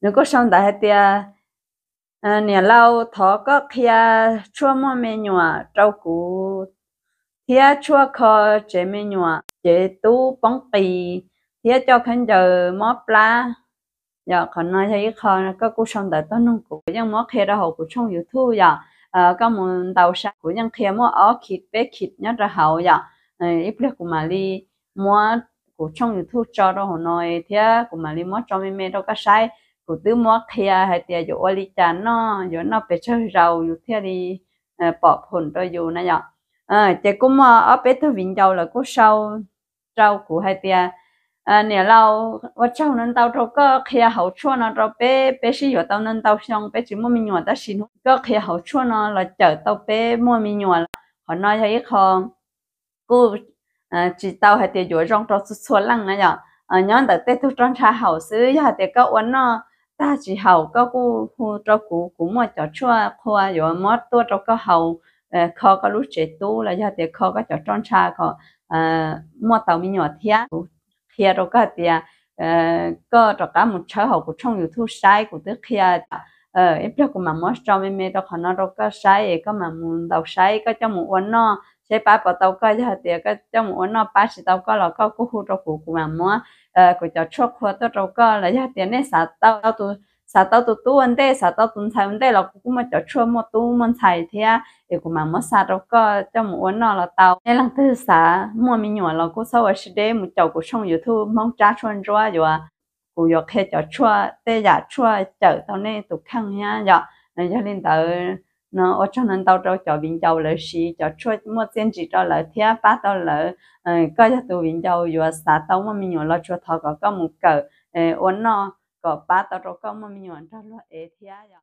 nếu có xong đại thì à nhà lâu thọ có khi chua mua mẹ nhòa trâu cũ thì chua khó chế mẹ nhòa chế tú bóng tì thì cho khán giờ mó pla giờ còn nói thấy khó có cú xong đại tôi nông cũ nhưng mó khi ra hậu của trong youtube giờ à có một đào sáng của nhưng khi mó ó khịt bé khịt nhất ra hậu giờ ít biết của mà đi mó của trong youtube cho đó hồ nói thì của mà đi mó cho mẹ mẹ đâu có sai cụ tư mó kia hay tia dù oli chan nó dù nó bị cho rầu dù thia đi à, bỏ phun cho dù nè nhở à chỉ cũng à, ở bé thứ vĩnh châu là cũng sau rau cụ hay tia à nè lâu và sau nên tao cho có kia hậu chua nó cho bé bé sĩ dù tao nên tao xong bé chỉ mua mình nhồi ta xin có kia hậu chua nó là chở tao bé mua mình nhồi họ nói thấy không cô à, chỉ tao hay tia dù trong cho số lăng nè nhở à nhóm tao tết thứ trong trà hậu xứ hay tia có uốn nó ta chỉ hầu có cô hú cho cú cú mà cho chua khoa rồi mót tua cho có hầu khó có lúc chế tu là do để khó có cho tròn cha có mua tàu mi nhỏ thia thia rồi có thì có cho cả một chớ hầu của trong YouTube sai của tức kia ờ em biết của mà mót cho mình mình đó khả năng đó có sai cái mà muốn đầu sai cái cho một uốn nó chế bà bảo tàu coi giờ thì cái trong muốn nó bà chỉ tàu coi là có cú hụt đâu cú cú mà mua ờ cái cho chốt hụt tao đâu coi là giờ thì này sao tao tao tụi sao tao tụi tụi anh đây sao tao tụi thầy anh đây là cú mà cho chốt một tụi mình thầy thì à thì cú mà mua sao đâu coi trong muốn nó là tàu nên lần thứ sao mua mình nhỏ là cú sau ở đây một chậu cú xong youtube mong trả chuyện rồi rồi cú យក hết cho chua để giả chua chờ tao nên tụi khăn nhá rồi, nên cho nên tới nó ở trong nên tao cho cho bình châu là cho cho mua tiền chỉ cho là thế ba tao là ờ, có cho tụi bình châu vừa xả tao mà mình nhớ là cho thọ có có một cờ ổn ờ, nó có ba tao cho có mà mình nhớ cho là thế rồi